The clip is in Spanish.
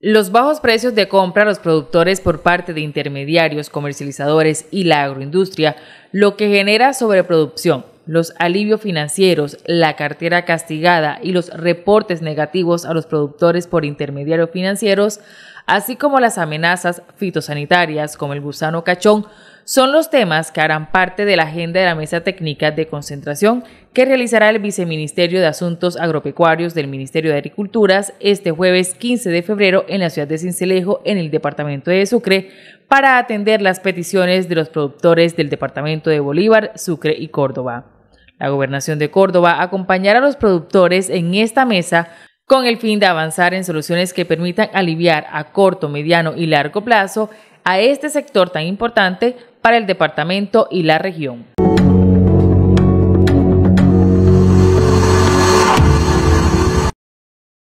Los bajos precios de compra a los productores por parte de intermediarios, comercializadores y la agroindustria, lo que genera sobreproducción, los alivios financieros, la cartera castigada y los reportes negativos a los productores por intermediarios financieros así como las amenazas fitosanitarias como el gusano cachón, son los temas que harán parte de la agenda de la mesa técnica de concentración que realizará el Viceministerio de Asuntos Agropecuarios del Ministerio de Agriculturas este jueves 15 de febrero en la ciudad de Cincelejo, en el departamento de Sucre, para atender las peticiones de los productores del departamento de Bolívar, Sucre y Córdoba. La gobernación de Córdoba acompañará a los productores en esta mesa con el fin de avanzar en soluciones que permitan aliviar a corto, mediano y largo plazo a este sector tan importante para el departamento y la región.